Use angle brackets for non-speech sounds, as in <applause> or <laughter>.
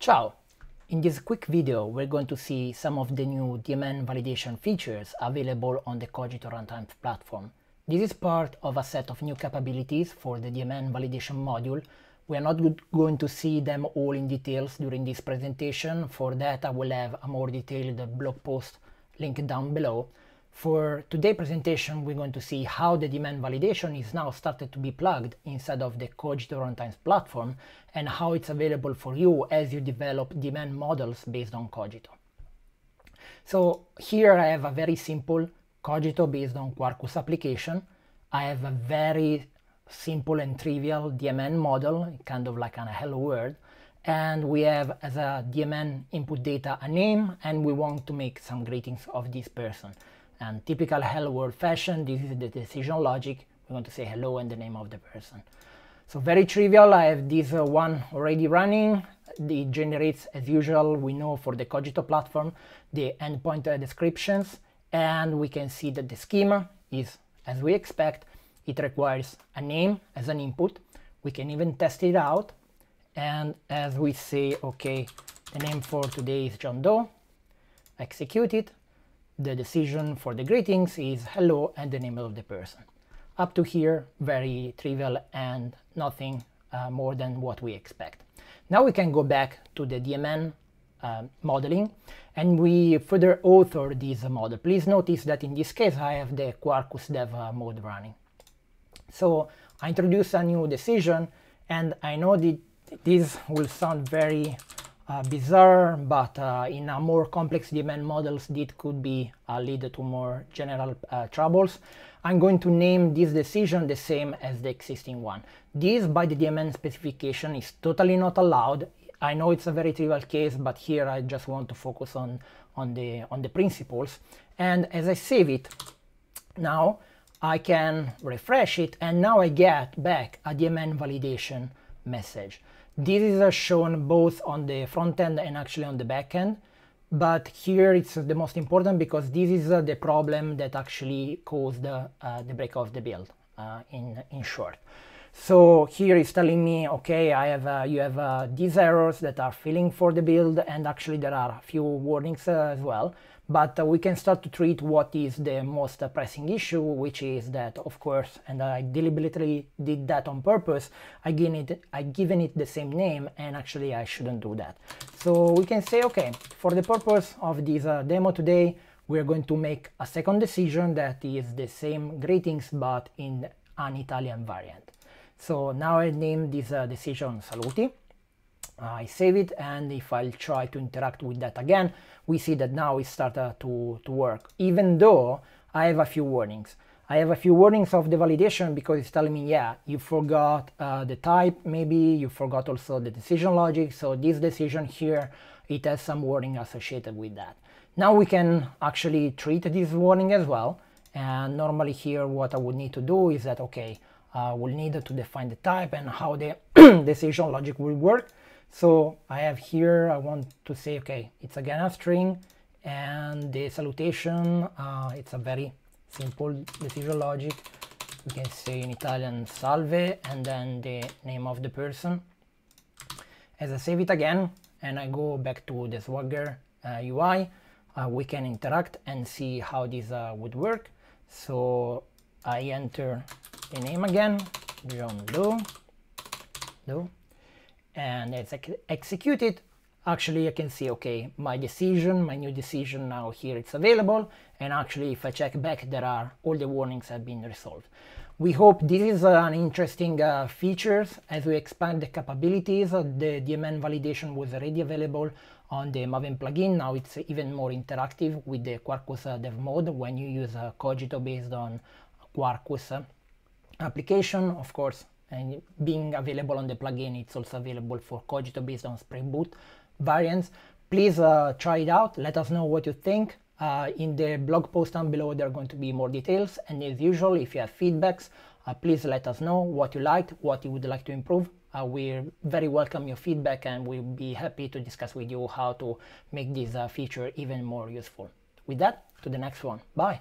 Ciao! In this quick video, we're going to see some of the new DMN validation features available on the Cogito Runtime platform. This is part of a set of new capabilities for the DMN validation module. We are not going to see them all in details during this presentation. For that, I will have a more detailed blog post linked down below. For today's presentation, we're going to see how the demand validation is now started to be plugged inside of the Cogito Runtimes platform and how it's available for you as you develop demand models based on Cogito. So here I have a very simple Cogito based on Quarkus application. I have a very simple and trivial DMN model, kind of like a hello world. And we have as a DMN input data a name and we want to make some greetings of this person. And typical hello world fashion, this is the decision logic. We want to say hello and the name of the person. So very trivial, I have this uh, one already running. It generates, as usual, we know for the Cogito platform, the endpoint descriptions. And we can see that the schema is, as we expect, it requires a name as an input. We can even test it out. And as we say, okay, the name for today is John Doe, execute it. The decision for the greetings is hello and the name of the person. Up to here, very trivial and nothing uh, more than what we expect. Now we can go back to the DMN uh, modeling and we further author this model. Please notice that in this case I have the Quarkus dev uh, mode running. So I introduce a new decision and I know that this will sound very uh, bizarre, but uh, in a more complex demand models, it could be uh, lead to more general uh, troubles. I'm going to name this decision the same as the existing one. This by the DMN specification is totally not allowed. I know it's a very trivial case, but here I just want to focus on, on, the, on the principles. And as I save it, now I can refresh it and now I get back a DMN validation message. This is uh, shown both on the front end and actually on the back end. But here it's the most important because this is uh, the problem that actually caused uh, the break of the build uh, in, in short. So here it's telling me, okay, I have, uh, you have uh, these errors that are filling for the build and actually there are a few warnings uh, as well but uh, we can start to treat what is the most pressing issue, which is that, of course, and I deliberately did that on purpose, I given it, I given it the same name, and actually I shouldn't do that. So we can say, okay, for the purpose of this uh, demo today, we are going to make a second decision that is the same greetings, but in an Italian variant. So now I name this uh, decision Saluti. I save it and if I'll try to interact with that again, we see that now it started to, to work, even though I have a few warnings. I have a few warnings of the validation because it's telling me, yeah, you forgot uh, the type, maybe you forgot also the decision logic. So this decision here, it has some warning associated with that. Now we can actually treat this warning as well. And normally here, what I would need to do is that, okay, uh, we'll need to define the type and how the <clears throat> decision logic will work. So I have here, I want to say, okay, it's again a string and the salutation, uh, it's a very simple decision logic. We can say in Italian salve and then the name of the person. As I save it again and I go back to the Swagger uh, UI, uh, we can interact and see how this uh, would work. So I enter the name again, John Doe, Doe, and it's executed, actually I can see, okay, my decision, my new decision now here it's available. And actually, if I check back, there are all the warnings have been resolved. We hope this is an interesting uh, features as we expand the capabilities. Uh, the DMN validation was already available on the Maven plugin. Now it's even more interactive with the Quarkus uh, dev mode when you use uh, Cogito based on Quarkus uh, application. Of course, and being available on the plugin it's also available for Cogito based on Spring Boot variants please uh, try it out let us know what you think uh, in the blog post down below there are going to be more details and as usual if you have feedbacks uh, please let us know what you liked what you would like to improve uh, we very welcome your feedback and we'll be happy to discuss with you how to make this uh, feature even more useful with that to the next one bye